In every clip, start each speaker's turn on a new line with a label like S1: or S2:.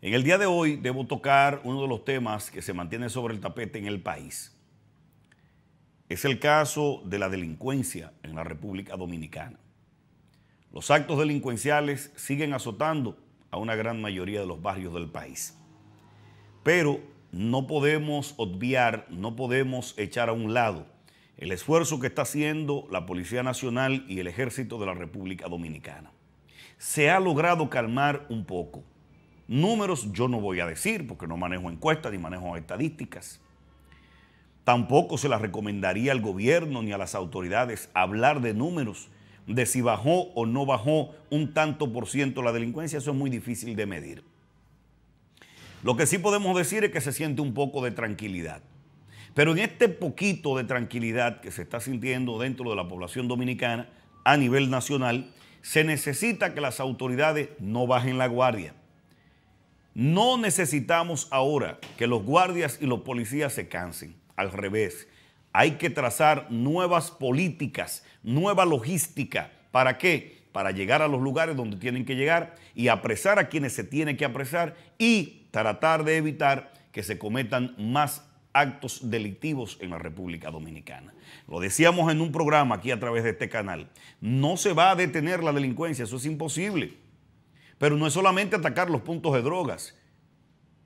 S1: En el día de hoy debo tocar uno de los temas que se mantiene sobre el tapete en el país. Es el caso de la delincuencia en la República Dominicana. Los actos delincuenciales siguen azotando a una gran mayoría de los barrios del país. Pero no podemos obviar, no podemos echar a un lado el esfuerzo que está haciendo la Policía Nacional y el Ejército de la República Dominicana. Se ha logrado calmar un poco Números yo no voy a decir porque no manejo encuestas ni manejo estadísticas. Tampoco se las recomendaría al gobierno ni a las autoridades hablar de números, de si bajó o no bajó un tanto por ciento la delincuencia, eso es muy difícil de medir. Lo que sí podemos decir es que se siente un poco de tranquilidad. Pero en este poquito de tranquilidad que se está sintiendo dentro de la población dominicana a nivel nacional, se necesita que las autoridades no bajen la guardia no necesitamos ahora que los guardias y los policías se cansen. Al revés, hay que trazar nuevas políticas, nueva logística. ¿Para qué? Para llegar a los lugares donde tienen que llegar y apresar a quienes se tienen que apresar y tratar de evitar que se cometan más actos delictivos en la República Dominicana. Lo decíamos en un programa aquí a través de este canal. No se va a detener la delincuencia, eso es imposible. Pero no es solamente atacar los puntos de drogas,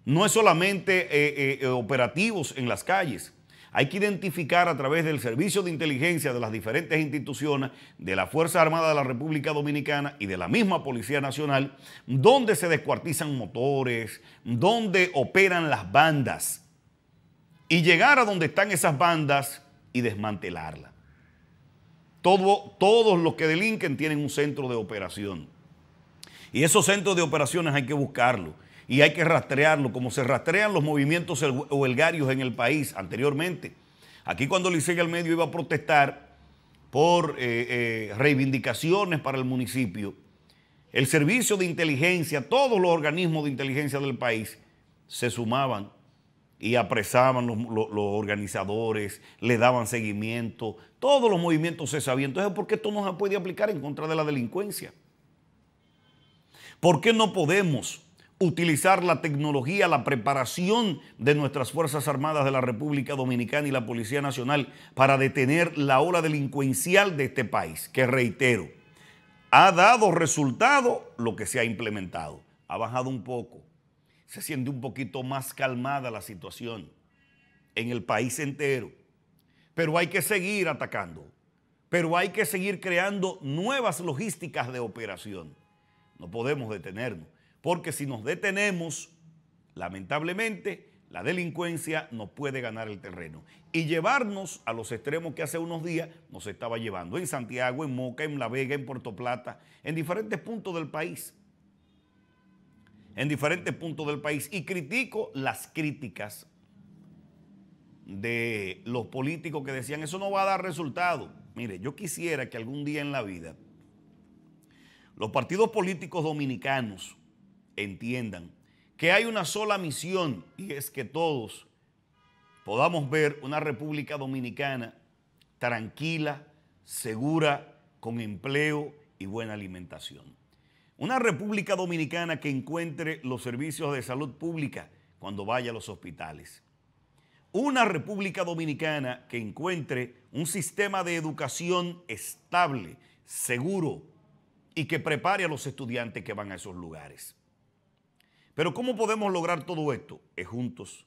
S1: no es solamente eh, eh, eh, operativos en las calles. Hay que identificar a través del servicio de inteligencia de las diferentes instituciones, de la Fuerza Armada de la República Dominicana y de la misma Policía Nacional, dónde se descuartizan motores, dónde operan las bandas y llegar a donde están esas bandas y desmantelarlas. todos los que delinquen tienen un centro de operación. Y esos centros de operaciones hay que buscarlos y hay que rastrearlos, como se rastrean los movimientos huelgarios en el país anteriormente. Aquí cuando Licey el medio iba a protestar por eh, eh, reivindicaciones para el municipio, el servicio de inteligencia, todos los organismos de inteligencia del país se sumaban y apresaban los, los, organizadores, le daban seguimiento, todos los movimientos se sabían. Entonces, ¿por qué esto no se puede aplicar en contra de la delincuencia? ¿Por qué no podemos utilizar la tecnología, la preparación de nuestras Fuerzas Armadas de la República Dominicana y la Policía Nacional para detener la ola delincuencial de este país, que reitero, ha dado resultado lo que se ha implementado. Ha bajado un poco, se siente un poquito más calmada la situación en el país entero, pero hay que seguir atacando, pero hay que seguir creando nuevas logísticas de operación no podemos detenernos, porque si nos detenemos, lamentablemente, la delincuencia nos puede ganar el terreno y llevarnos a los extremos que hace unos días nos estaba llevando en Santiago, en Moca, en La Vega, en Puerto Plata, en diferentes puntos del país. En diferentes puntos del país. Y critico las críticas de los políticos que decían, eso no va a dar resultado. Mire, yo quisiera que algún día en la vida los partidos políticos dominicanos entiendan que hay una sola misión y es que todos podamos ver una República Dominicana tranquila, segura, con empleo y buena alimentación. Una República Dominicana que encuentre los servicios de salud pública cuando vaya a los hospitales. Una República Dominicana que encuentre un sistema de educación estable, seguro, y que prepare a los estudiantes que van a esos lugares. Pero ¿cómo podemos lograr todo esto? Es juntos.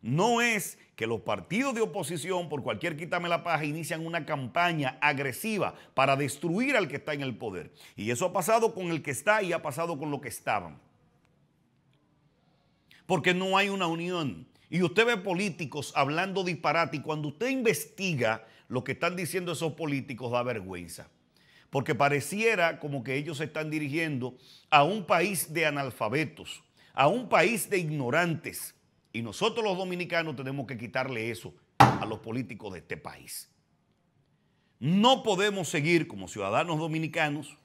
S1: No es que los partidos de oposición, por cualquier quítame la paja, inician una campaña agresiva para destruir al que está en el poder. Y eso ha pasado con el que está y ha pasado con lo que estaban. Porque no hay una unión. Y usted ve políticos hablando disparate y cuando usted investiga lo que están diciendo esos políticos da vergüenza porque pareciera como que ellos se están dirigiendo a un país de analfabetos, a un país de ignorantes. Y nosotros los dominicanos tenemos que quitarle eso a los políticos de este país. No podemos seguir como ciudadanos dominicanos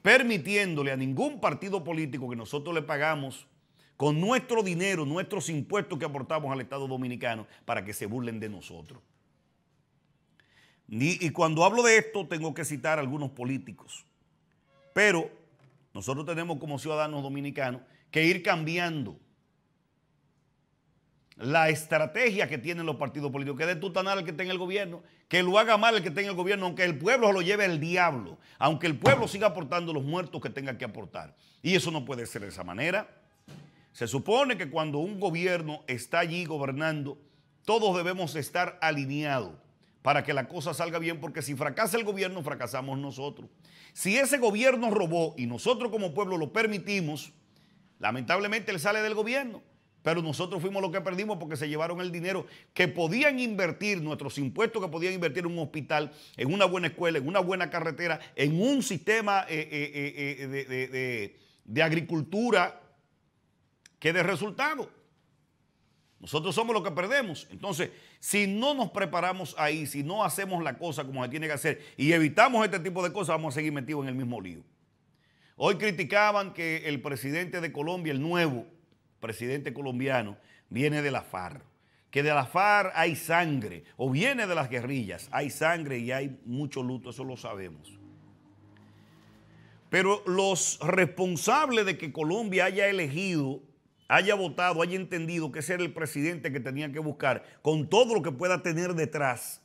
S1: permitiéndole a ningún partido político que nosotros le pagamos con nuestro dinero, nuestros impuestos que aportamos al Estado dominicano, para que se burlen de nosotros. Y, cuando hablo de esto tengo que citar a algunos políticos. Pero nosotros tenemos como ciudadanos dominicanos que ir cambiando la estrategia que tienen los partidos políticos, que de tutanar el que tenga el gobierno, que lo haga mal el que tenga el gobierno, aunque el pueblo lo lleve el diablo, aunque el pueblo siga aportando los muertos que tenga que aportar. Y eso no puede ser de esa manera. Se supone que cuando un gobierno está allí gobernando, todos debemos estar alineados para que la cosa salga bien, porque si fracasa el gobierno, fracasamos nosotros. Si ese gobierno robó y nosotros como pueblo lo permitimos, lamentablemente él sale del gobierno, pero nosotros fuimos los que perdimos porque se llevaron el dinero que podían invertir, nuestros impuestos que podían invertir en un hospital, en una buena escuela, en una buena carretera, en un sistema eh, eh, eh, de, de agricultura que dé resultado. Nosotros somos los que perdemos. Entonces, si no nos preparamos ahí, si no hacemos la cosa como se tiene que hacer y evitamos este tipo de cosas, vamos a seguir metidos en el mismo lío. Hoy criticaban que el presidente de Colombia, el nuevo presidente colombiano, viene de la FARC. Que de la FARC hay sangre, o viene de las guerrillas, hay sangre y hay mucho luto, eso lo sabemos. Pero los responsables de que Colombia haya elegido haya votado, haya entendido que ser el presidente que tenía que buscar, con todo lo que pueda tener detrás,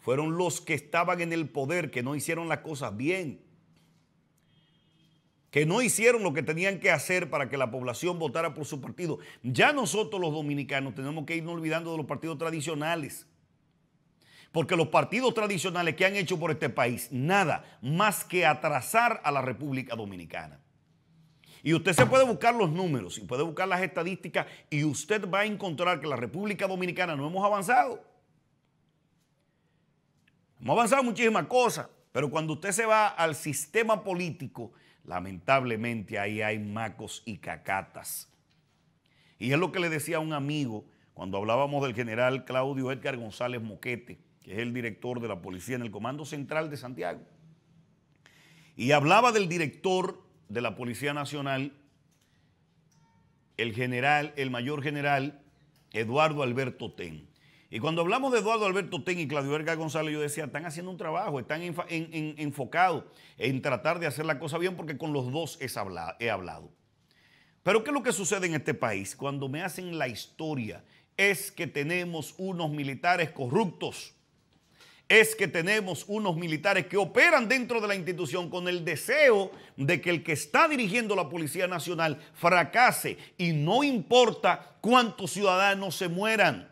S1: fueron los que estaban en el poder, que no hicieron las cosas bien, que no hicieron lo que tenían que hacer para que la población votara por su partido. Ya nosotros los dominicanos tenemos que irnos olvidando de los partidos tradicionales. Porque los partidos tradicionales que han hecho por este país, nada más que atrasar a la República Dominicana. Y usted se puede buscar los números y puede buscar las estadísticas y usted va a encontrar que la República Dominicana no hemos avanzado. Hemos avanzado muchísimas cosas, pero cuando usted se va al sistema político, lamentablemente ahí hay macos y cacatas. Y es lo que le decía a un amigo cuando hablábamos del general Claudio Edgar González Moquete, que es el director de la policía en el Comando Central de Santiago. Y hablaba del director de la Policía Nacional, el general, el mayor general Eduardo Alberto Ten. Y cuando hablamos de Eduardo Alberto Ten y Claudio Verga González, yo decía, están haciendo un trabajo, están en, enfocados en tratar de hacer la cosa bien, porque con los dos he hablado. Pero ¿qué es lo que sucede en este país? Cuando me hacen la historia, es que tenemos unos militares corruptos es que tenemos unos militares que operan dentro de la institución con el deseo de que el que está dirigiendo la Policía Nacional fracase y no importa cuántos ciudadanos se mueran,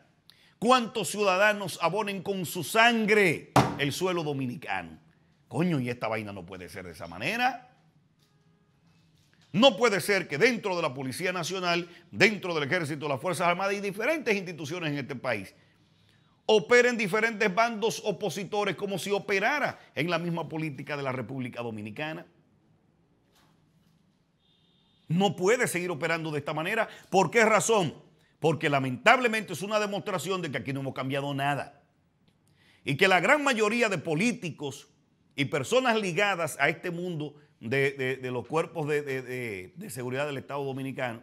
S1: cuántos ciudadanos abonen con su sangre el suelo dominicano. Coño, y esta vaina no puede ser de esa manera. No puede ser que dentro de la Policía Nacional, dentro del Ejército, las Fuerzas Armadas y diferentes instituciones en este país opera en diferentes bandos opositores como si operara en la misma política de la República Dominicana. No puede seguir operando de esta manera. ¿Por qué razón? Porque lamentablemente es una demostración de que aquí no hemos cambiado nada. Y que la gran mayoría de políticos y personas ligadas a este mundo de, los cuerpos de seguridad del Estado Dominicano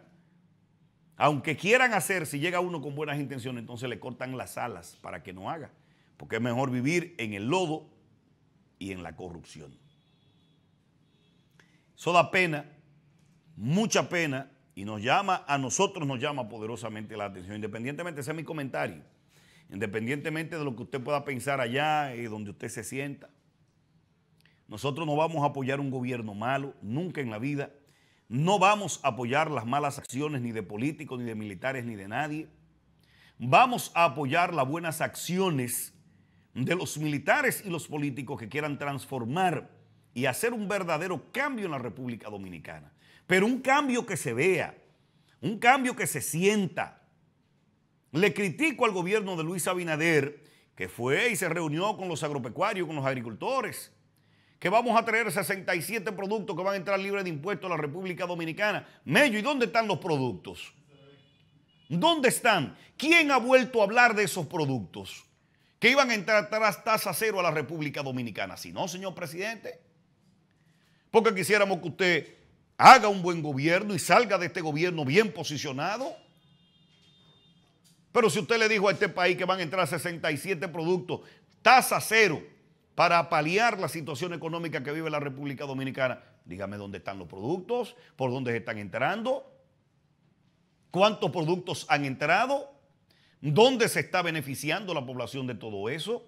S1: aunque quieran hacer, si llega uno con buenas intenciones, entonces le cortan las alas para que no haga. Porque es mejor vivir en el lodo y en la corrupción. Eso da pena, mucha pena, y nos llama, a nosotros nos llama poderosamente la atención, independientemente, ese mi comentario, independientemente de lo que usted pueda pensar allá y eh, donde usted se sienta. Nosotros no vamos a apoyar un gobierno malo, nunca en la vida, no vamos a apoyar las malas acciones ni de políticos, ni de militares, ni de nadie. Vamos a apoyar las buenas acciones de los militares y los políticos que quieran transformar y hacer un verdadero cambio en la República Dominicana. Pero un cambio que se vea, un cambio que se sienta. Le critico al gobierno de Luis Abinader, que fue y se reunió con los agropecuarios, con los agricultores, que vamos a traer 67 productos que van a entrar libres de impuestos a la República Dominicana. Mello, ¿y dónde están los productos? ¿Dónde están? ¿Quién ha vuelto a hablar de esos productos que iban a entrar tras tasa cero a la República Dominicana? Si no, señor presidente, porque quisiéramos que usted haga un buen gobierno y salga de este gobierno bien posicionado. Pero si usted le dijo a este país que van a entrar 67 productos, tasa cero, para paliar la situación económica que vive la República Dominicana. Dígame dónde están los productos, por dónde se están entrando, cuántos productos han entrado, dónde se está beneficiando la población de todo eso.